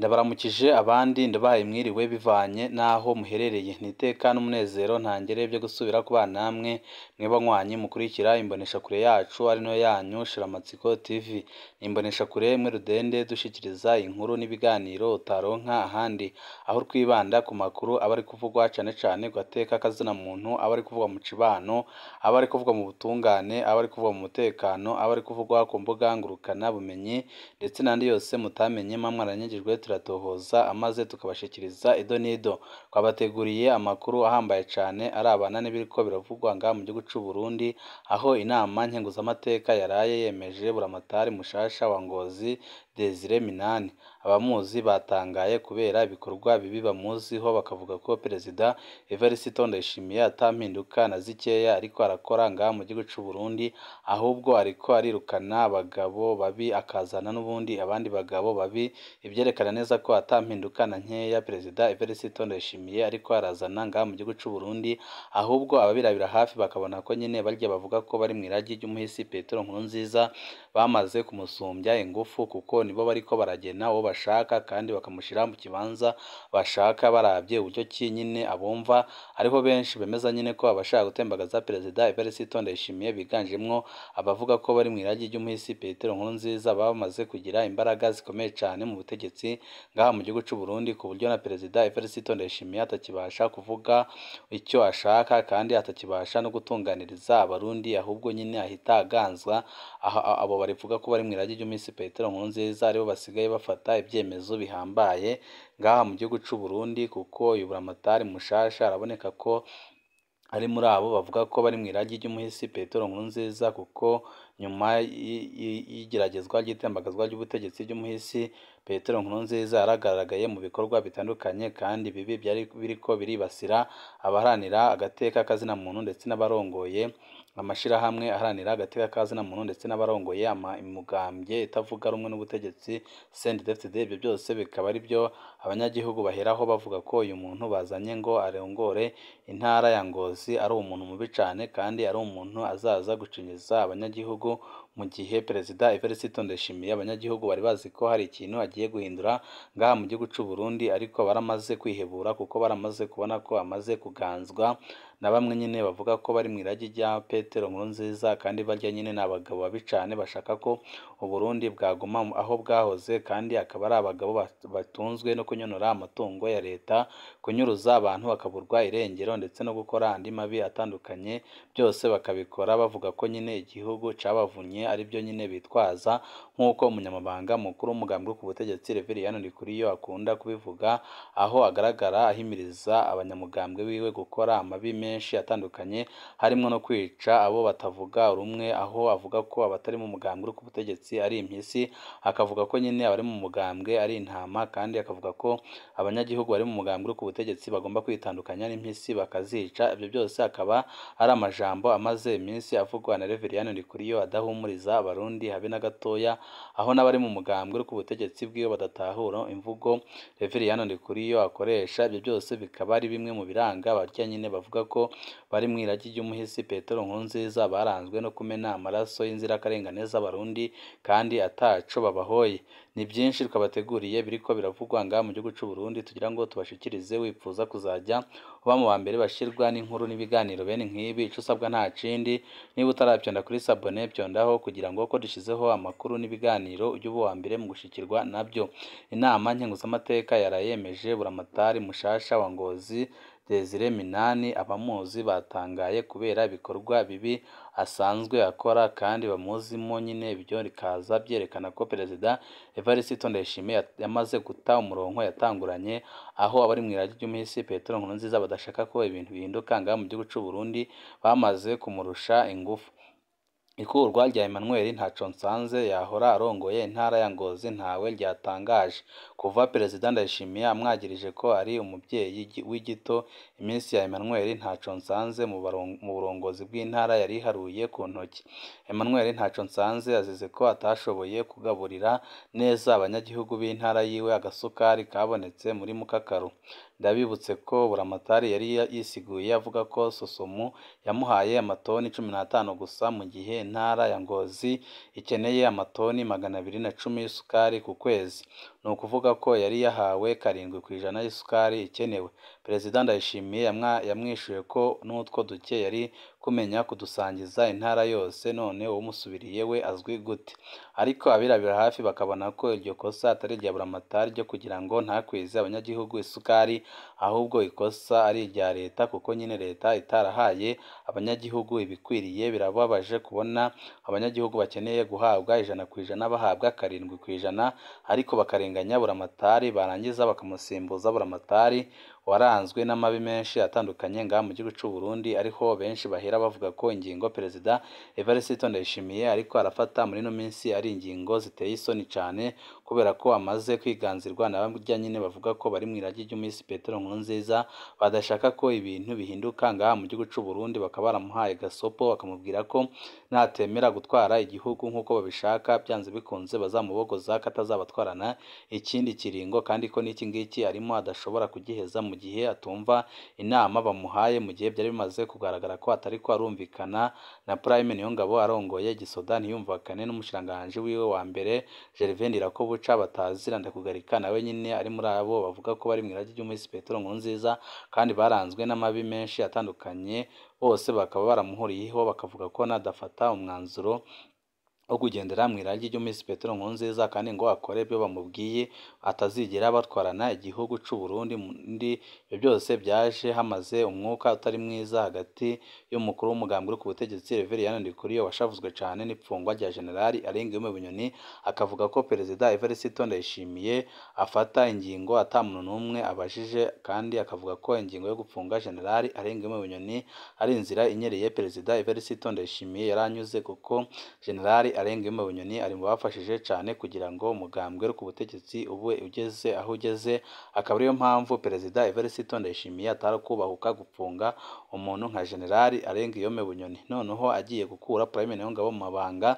ndabaramukije abandi ndabahaye mwiriwe bivanye n'aho muherereye n’iteka n'umunezero ntangere byo gusubira kubana namwe mwe banywanyi mukurikira imboneshakure yacu ari nayo yanyu shiramatsiko tv ni imboneshakure rudende dushyikiriza inkuru n'ibiganiro utaronka ahandi aho twibanda ku makuru aba ari kuvugwa cyane cyane ku gateka kazina muntu aba ari kuvugwa mu kibano aba ari kuvugwa mu butungane aba ari kuvugwa mu mutekano aba ari kuvugwa ku mbuga ngurukana bumenyi ndetse n'andi yose mutamenye mwamwaranyagijwe turatohoza amaze tukabashikiriza ido n'ido twabateguriye amakuru ahambaye cyane arabana n'ibiriko biravugwa ngaha mu gihugu cy'u Burundi aho inama nkenguzamateka yaraye yemeje buramatari mushasha wa Ngozi Desire Minani. Abamuzi batangaye kubera ibikorwa bibi bamuziho bakavuga ko Perezida Evariste Ndayishimiye atampinduka na zikeya ariko arakora ngaha mu gihugu cy'u Burundi, ahubwo ariko arirukana abagabo babi akazana n'ubundi abandi bagabo babi, ibyerekana neza ko atampinduka na nkeya Perezida Evariste Ndayishimiye ariko arazana ngaha mu gihugu cy'u Burundi, ahubwo ababirabira hafi bakabona ko nyine barya bavuga ko bari mu irage ry'umuhisi Petero Nkurunziza bamaze kumusumbya ingufu kuko nibo bariko baragena uwo bashaka kandi bakamushyira mu kibanza bashaka barabye uburyo ki nyine abumva hariho benshi bemeza nyine ko abashaka gutembagaza perezida Evariste Ndayishimiye biganjemo abavuga ko bari mu irage ry'umuhisi Petero Nkurunziza bamaze kugira imbaraga zikomeye cyane mu butegetsi ngaha mu gihugu cy'u Burundi ku buryo na perezida Evariste Ndayishimiye atakibasha kuvuga icyo ashaka kandi atakibasha no gutunganiriza abarundi ahubwo nyine ahita aganzwa abo barivuga ko bari mu irage ry'Iminsi Petero Nkurunziza aribo basigaye bafata ibyemezo bihambaye ngaha mu gihugu cy'u Burundi kuko uyu buramatari mushasha araboneka ko ari muri abo bavuga ko bari mu irage ry'umuhisi Petero Nkurunziza kuko nyuma y'igeragezwa ry'itembagazwa ry'ubutegetsi ry'umuhisi Petero Nkurunziza yaragaragaye mu bikorwa bitandukanye kandi bibi byari ko biribasira abaharanira agateka k'azina muntu ndetse n'abarongoye amashyirahamwe aharanira agateka na muntu ndetse n'abarongoye imugambwe itavuga rumwe n'ubutegetsi sendefd ibyo byose bikaba ari byo abanyagihugu baheraho bavuga ko uyu muntu bazanye ngo arongore intara ya Ngozi ari umuntu mubi cyane kandi ari umuntu azaza gucengeza abanyagihugu mu gihe perezida Evariste Ndayishimiye abanyagihugu bari bazi ko hari ikintu agiye guhindura ngaha mu gihugu cy'u Burundi ariko baramaze kwihebura kuko baramaze kubona ko amaze kuganzwa na bamwe nyine bavuga ko bari mu irage rya Petero Nkurunziza kandi barya nyine ni abagabo babi cyane bashaka ko u Burundi bwaguma aho bwahoze kandi akaba ari abagabo batunzwe no kunyonora amatungo ya leta kunyuruza abantu bakaburwa irengero ndetse no gukora andi mabi atandukanye byose bakabikora bavuga ko nyine igihugu cyabavunye ari aribyo nyine bitwaza nk'uko umunyamabanga mukuru w'umugambi ku butegetsi Reverien Ndikuriyo akunda kubivuga aho agaragara ahimiriza abanyamugambwe wiwe gukora amabi menshi atandukanye harimo no kwica abo batavuga rumwe aho avuga ko abatari mu mugambi ku butegetsi abatutsi ari impyisi akavuga ko nyine abari mu mugambwe ari intama kandi akavuga ko abanyagihugu bari mu mugambwe ku butegetsi bagomba kwitandukanya n'impyisi bakazica ibyo byose akaba ari amajambo amaze iminsi avugwa na reveriyani ndikuriyo adahumuriza abarundi habe na gatoya aho n'abari mu mugambwe ku butegetsi bwiyo badatahura imvugo reveriyani ndikuriyo akoresha ibyo byose bikaba ari bimwe mu biranga abarya nyine bavuga ko bari mu iragi ry'umuhisi petero nkurunziza baranzwe no kumena amaraso y'inzirakarengane z'abarundi kandi ataco babahoye ni byinshi twabateguriye biriko biravugwa ngaha mu gihugu cy’u Burundi tugira ngo tubashikirize wipfuza kuzajya uba mu ba mbere bashirwa n'inkuru n'ibiganiro bene nk'ibi ico usabwa nta cindi niba utaravyonda kuri sabone vyondaho kugira ngo uko dushyizeho amakuru n'ibiganiro ujye uba uwa mbere mu gushyikirwa navyo inama nkenguzamateka yarayemeje buramatari mushasha wa Ngozi Desire Minani abamuzi batangaye kubera ibikorwa bibi asanzwe akora kandi bamuzimo nyine ibyo rikaza byerekana ko perezida evariste ndayishimiye yamaze guta umurongo yatanguranye aho abari mu irage ry'umuhisi petero nkurunziza badashaka ko ibintu bihinduka ngaha mu gihugu cy'u Burundi bamaze kumurusha ingufu ikurwa rya Emmanuel Ntaconsanze yahora arongoye intara ya Ngozi ntawe ryatangaje Kuva Perezida Ndayishimiye amwagirije ko ari umubyeyi w'igito, iminsi ya Emmanuel Ntaconsanze mu burongozi bw'Intara yari iharuye ku ntoki. Emmanuel Ntaconsanze azize ko atashoboye kugaburira neza abanyagihugu b'Intara yiwe agasukari kabonetse muri Mukakaru. Ndabibutse ko Buramatari yari yisiguye avuga ko Sosomu yamuhaye amatoni cumi n'atanu gusa mu gihe Intara ya Ngozi ikeneye amatoni magana abiri na cumi y'isukari ku kwezi. ni ukuvuga ko yari yahawe karindwi ku ijana y'isukari ikenewe perezida ndayishimiye yamwishuye ko n'utwo duke yari kumenya kudusangiza intara yose none umusubiriye we azwi gute ariko abirabira hafi bakabona ko iryo kosa atari irya buramatari ryo kugira ngo ntakwize abanyagihugu isukari ahubwo ikosa ari irya leta kuko nyine leta itarahaye abanyagihugu ibikwiriye birababaje kubona abanyagihugu bakeneye guhabwa ijana ku ijana bahabwa karindwi ku ijana ariko bakarenganya buramatari barangiza bakamusimbuza buramatari waranzwe n'amabi menshi atandukanye ngaha mu gihugu cy'u Burundi ariko benshi bahera bavuga ko ingingo Perezida Evariste Ndayishimiye ariko arafata muri ino minsi ari ingingo ziteye isoni cyane kubera ko amaze kwiganzirwa na bajya nyine bavuga ko bari mu irage ry'Iminsi Petero Nkurunziza badashaka ko ibintu bihinduka ngaha mu gihugu cy'u Burundi bakaba baramuhaye gasopo bakamubwira ko natemera gutwara igihugu nk'uko babishaka byanze bikunze bazamubogoza ko atazabatwarana ikindi kiringo kandi ko n'iki ngiki arimo adashobora kugiheza mu gihe atumva inama bamuhaye mu gihe byari bimaze kugaragara ko atari ko arumvikana na Prime Niyongabo arongoye Gisodani yumvakane n'umushiranganji wiwe wa mbere Gervain Irakobuca guca bataziranda kugarika nawe nyine ari muri abo bavuga ko bari mu irage ry'umuhisi Petero Nkurunziza kandi baranzwe n'amabi menshi atandukanye bose bakaba baramuhuriyeho bakavuga ko nadafata umwanzuro wo kugendera mu irari ry'umwisi Petero Nkurunziza kandi ngo akore ibyo bamubwiye atazigera batwarana igihugu cy'u Burundi ibyo byose byaje hamaze umwuka utari mwiza hagati y'umukuru w'umugambwe uri ku butegetsi Reverien Ndikuriyo washavuzwe cyane n'ipfungwa rya General Arenguwemo Bunyoni akavuga ko Perezida Evariste Ndayishimiye afata ingingo atamuntu n'umwe abajije kandi akavuga ko ingingo yo gufunga General Arenguwemo Bunyoni ari inzira inyereye Perezida Evariste Ndayishimiye yaranyuze kuko General Alain Guillaume Bunyoni ari mu bafashije cyane kugira ngo umugambwe ku butegetsi ube ugeze aho ugeze, akaba ariyo mpamvu Perezida Evariste Ndayishimiye atari gupfunga umuntu nka generali arenga iyome bunyoni noneho agiye gukura Prime Niyongabo mu mabanga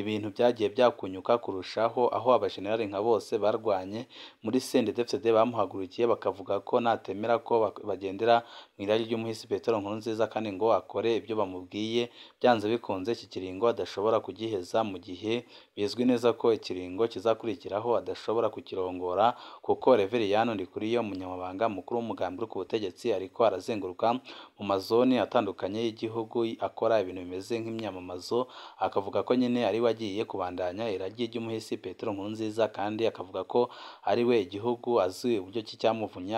ibintu byagiye byakunyuka kurushaho aho abajenerali nka bose barwanye muri CNDD-FCD bamuhagurukiye bakavuga ko natemera ko bagendera mu irari ry'umuhisi Petero Nkuru nziza kandi ngo akore ibyo bamubwiye byanze bikunze iki kiringo adashobora kugiheza mu gihe bizwi neza ko ikiringo kizakurikiraho adashobora kukirongora kuko kuri yo umunyamabanga mukuru w'umugambi uri ku butegetsi ariko arazenguruka mu mazone atandukanye y'igihugu akora ibintu bimeze nk'imyamamazo akavuga ko nyine ari we agiye kubandanya iragi ry'umuhisi Petero Nkurunziza kandi akavuga ko ari we igihugu azi uburyo ki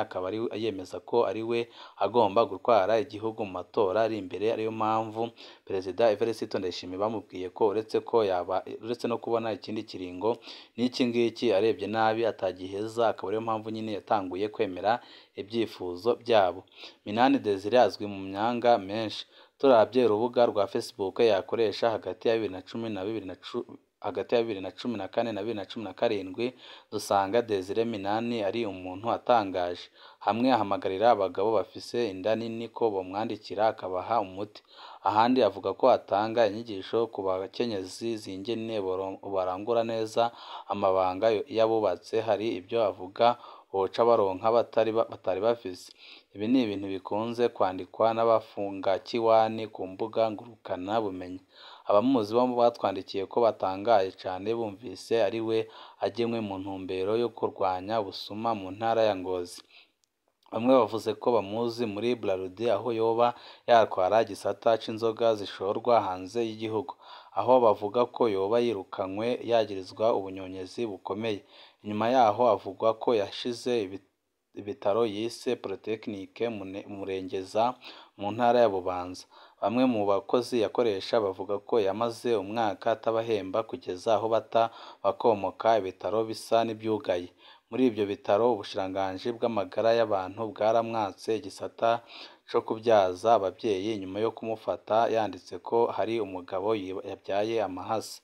akaba ari yemeza ko ari we agomba gutwara igihugu mu matora ari imbere ariyo mpamvu Perezida Evariste Ndayishimiye bamubwiye ko uretse ko yaba uretse no kubona ikindi kiringo n'iki ngiki arebye nabi atagiheza akaba ariyo mpamvu nyine yatanguye kwemera ibyifuzo byabo Minani Desire azwi mu myanga menshi turabye urubuga rwa Facebook yakoresha hagati ya bibiri na cumi na bibiri na hagati ya bibiri na cumi na kane na bibiri na cumi na karindwi dusanga Desire Minani ari umuntu atangaje hamwe ahamagarira abagabo bafise inda nini ko bamwandikira akabaha umuti ahandi avuga ko atanga inyigisho ku bakenyezi zingene barangura neza amabanga y'abubatse hari ibyo avuga boca baronka batari bafise ibi ni ibintu bikunze kwandikwa n’abafunga kiwani ku mbuga ngurukana bumenyi abamuzi bo batwandikiye ko batangaye cyane bumvise ari we agenwe mu ntumbero yo kurwanya busuma mu ntara ya Ngozi bamwe bavuze ko bamuzi muri Bralirwe aho yoba yatwara igisata cy'inzoga zishorwa hanze y'igihugu aho bavuga ko yoba yirukanywe yagirizwa ubunyonyezi bukomeye nyuma yaho avugwa ko yashize ibitaro yise Polytechnic Murengeza mu ntara ya Bubanza bamwe mu bakozi yakoresha bavuga ko yamaze umwaka atabahemba kugeza aho bata bakomoka ibitaro bisa n'ibyugaye muri ibyo bitaro ubushiranganji bw'amagara y'abantu bwaramwatse igisata cyo kubyaza ababyeyi nyuma yo kumufata yanditse ko hari umugabo yabyaye amahasa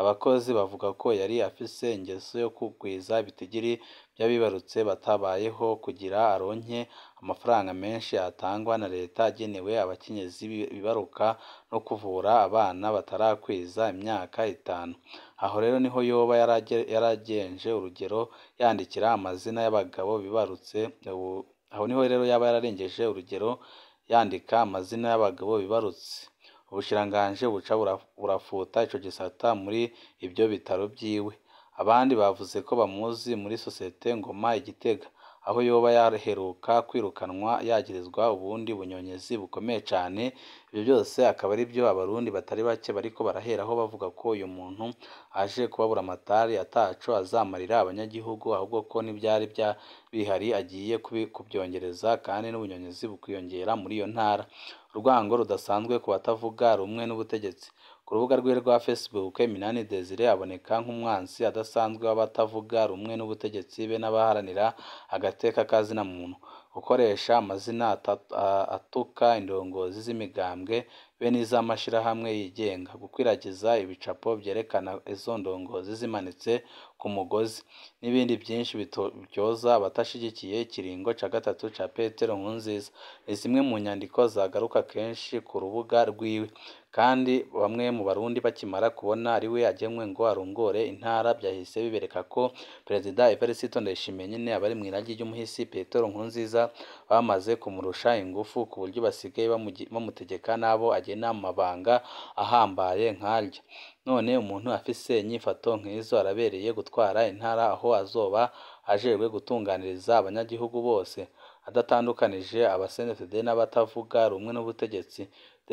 Abakozi bavuga ko yari afise ingeso yo kugwiza ibitigiri by'abibarutse batabayeho kugira aronke amafaranga menshi atangwa na leta agenewe abakenyezi bibaruka no kuvura abana batarakwiza imyaka itanu. Aho rero niho yoba yaragenje urugero yandikira amazina y'abagabo bibarutse, aho niho rero yaba yararengeje urugero yandika amazina y'abagabo bibarutse. Ubushikiranganji buca burafuta ico gisata muri ibyo bitaro byiwe abandi bavuze ko bamuzi muri sosiyete Ngoma igitega aho yoba yaheruka kwirukanwa yagirizwa ubundi bunyonyezi bukomeye cyane ivyo byose akaba ari byo abarundi batari bake bariko baraheraho bavuga ko uyu muntu aje kubabura amatari ataco azamarira abanyagihugu ahubwo ko n'ivyari bihari agiye kuvyongereza kandi n'ubunyonyezi bukwiyongera muri iyo ntara urwango rudasanzwe ku batavuga rumwe n'ubutegetsi. Ku rubuga rwe rwa Facebook, Minani Desire aboneka nk'umwanzi udasanzwe w'abatavuga rumwe n'ubutegetsi be n'abaharanira agateka ka muntu. gukoresha amazina atuka indongozi z'imigambwe be n'iz'amashyirahamwe yigenga, gukwiragiza ibicapo byerekana izo ndongozi zimanitse ku mugozi, n'ibindi byinshi bityoza abatashyigikiye ikiringo cya gatatu cya Petero Nkurunziza, ni zimwe mu nyandiko zagaruka kenshi ku rubuga rwiwe. kandi bamwe mu barundi bakimara kubona ari we agenwe ngo arongore intara byahise bibereka ko perezida Evariste Ndayishimiye nyine abari mu iragi ry'umuhisi Petero Nkurunziza bamaze kumurusha ingufu ku buryo basigaye bamutegeka n'abo agena amabanga ahambaye nkarya none umuntu afise inyifato nk'izo arabereye gutwara intara aho azoba ajejwe gutunganiriza abanyagihugu bose adatandukanije abasenateri n'abatavuga rumwe n'ubutegetsi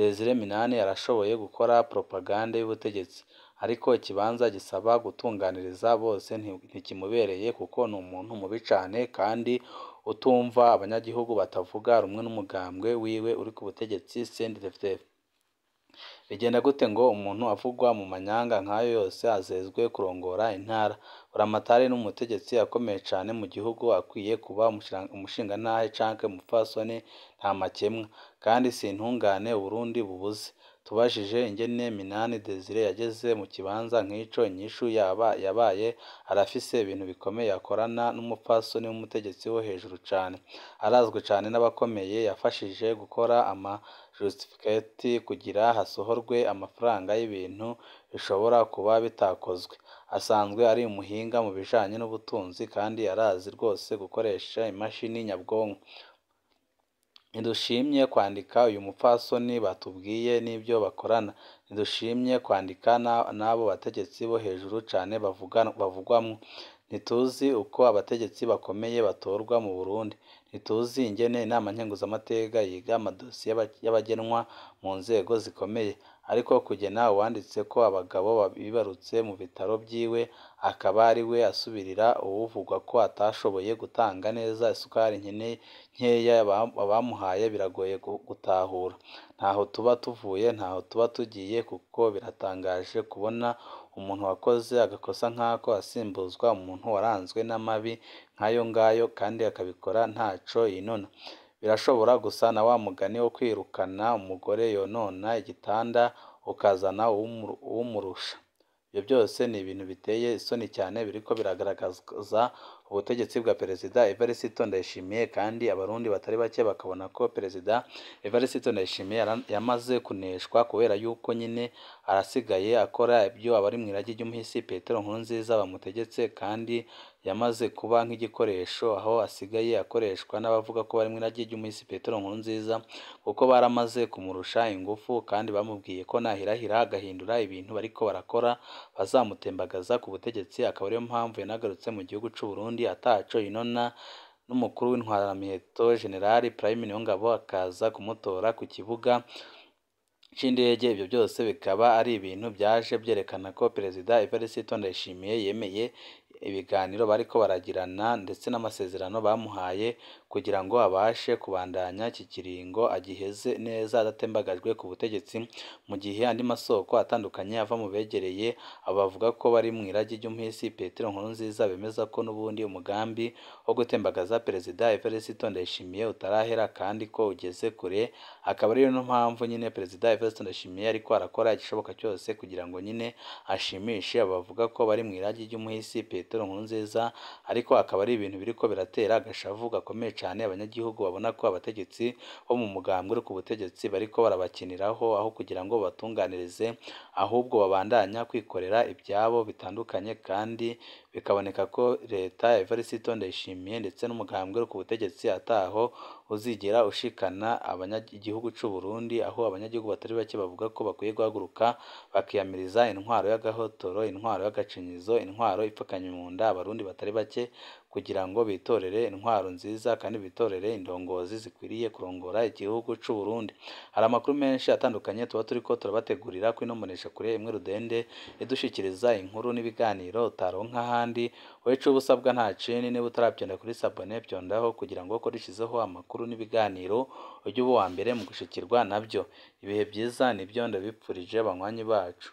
Desire Minani yarashoboye gukora propagande y'ubutegetsi ariko ikibanza gisaba gutunganiriza bose ntikimubereye kuko ni umuntu mubi cyane kandi utumva abanyagihugu batavuga rumwe n'umugambwe wiwe uri ku butegetsi CNDD-FDD. Bigenda gute ngo umuntu avugwa mu manyanga nk'ayo yose azezwe kurongora intara? Buramatari n’umutegetsi akomeye cyane mu gihugu, akwiye kuba umushingantahe canke umupfasoni nta makemwa, kandi si intungane Uburundi bubuze. Tubajije ingene Minani Desire yageze mu kibanza nk'ico, inyishu yabaye arafise ibintu bikomeye akorana n'umupfasoni w'umutegetsi wo hejuru cane, arazwi cane n'abakomeye, yafashije gukora ama josifiketi kugira hasohorwe amafaranga y'ibintu bishobora kuba bitakozwe. Asanzwe ari umuhinga mu bijyanye n'ubutunzi kandi arazi rwose gukoresha imashini nyabwonko. Ntidushimye kwandika uyu mupfasoni batubwiye n'ibyo bakorana. Ntidushimye kwandika n'abo bategetsi bo hejuru cyane bavugwamo. Ntituzi uko abategetsi bakomeye batorwa mu Burundi. ntituzi ingene inama nkenguzamateka yiga amadosiye y'abagenwa mu nzego zikomeye ariko kugena uwanditse ko abagabo bibarutse mu bitaro byiwe akaba ari we asubirira uwuvugwa ko atashoboye gutanga neza isukari nkeya bamuhaye biragoye gutahura ntaho tuba tuvuye ntaho tuba tugiye kuko biratangaje kubona umuntu wakoze agakosa nk'ako asimbuzwa umuntu waranzwe n'amabi nk'ayo ngayo kandi akabikora ntaco yinona birashobora gusa na wa mugani wo kwirukana umugore yonona igitanda ukazana uwumurusha ibyo byose ni ibintu biteye isoni cyane biriko biragaragaza ubutegetsi bwa perezida evariste ndayishimiye kandi abarundi batari bake bakabona ko perezida evariste ndayishimiye yamaze kuneshwa kubera yuko nyine arasigaye akora ibyo abari mu irage ry'umuhisi petero nkurunziza bamutegetse kandi yamaze kuba nk'igikoresho aho asigaye akoreshwa n'abavuga ko bari mu irage ry'umuhisi Petero Nkurunziza kuko baramaze kumurusha ingufu kandi bamubwiye ko nahirahira agahindura ibintu bariko barakora bazamutembagaza ku butegetsi akaba ariyo mpamvu yanagarutse mu gihugu cy'u Burundi ataco inona n'umukuru w'intwaramiheto General Prime Niyongabo akaza kumutora ku kibuga cy'indege ibyo byose bikaba ari ibintu byaje byerekana ko perezida Evariste Ndayishimiye yemeye ibiganiro bariko baragirana ndetse n'amasezerano bamuhaye kugira ngo abashe kubandanya kikiringo agiheze neza adatembagajwe ku butegetsi mu gihe andi masoko atandukanye ava mu begereye abavuga ko bari mu irage ry'umuhisi Petero Nkurunziza bemeza ko n'ubundi umugambi wo gutembagaza Perezida Evariste Ndayishimiye utarahera kandi ko ugeze kure akaba ariyo mpamvu nyine Perezida Evariste Ndayishimiye ariko arakora igishoboka cyose kugira ngo nyine ashimishe abavuga ko bari mu irage ry'umuhisi Petero Petero Nkurunziza ariko akaba ari ibintu ko biratera agashavu gakomeye cyane abanyagihugu babona ko abategetsi bo mu mugambwe uri ku butegetsi bariko barabakiniraho aho kugira ngo batunganirize ahubwo babandanya kwikorera ibyabo bitandukanye kandi bikaboneka ko leta ya Evariste Ndayishimiye ndetse n'umugambwe ku butegetsi ataho uzigera ushikana abanyagihugu cy'u Burundi aho abanyagihugu batari bake bavuga ko bakwiye guhaguruka bakiyamiriza intwaro y'agahotoro intwaro y'agacinyizo intwaro ipfukanye mu nda abarundi batari bake kugira ngo bitorere intwaro nziza kandi bitorere indongozi zikwiriye kurongora igihugu cy'u Burundi hari amakuru menshi atandukanye tuba turi ko turabategurira kuri kure imwe rudende idushyikiriza inkuru n'ibiganiro utaronka ahandi weca uba usabwa nta cini niba utarabyonda kuri sabone byondaho kugira ngo ko dushyizeho amakuru n'ibiganiro ujye uba uwa mbere mu gushyikirwa nabyo ibihe byiza nibyo ndabipfurije banywanyi bacu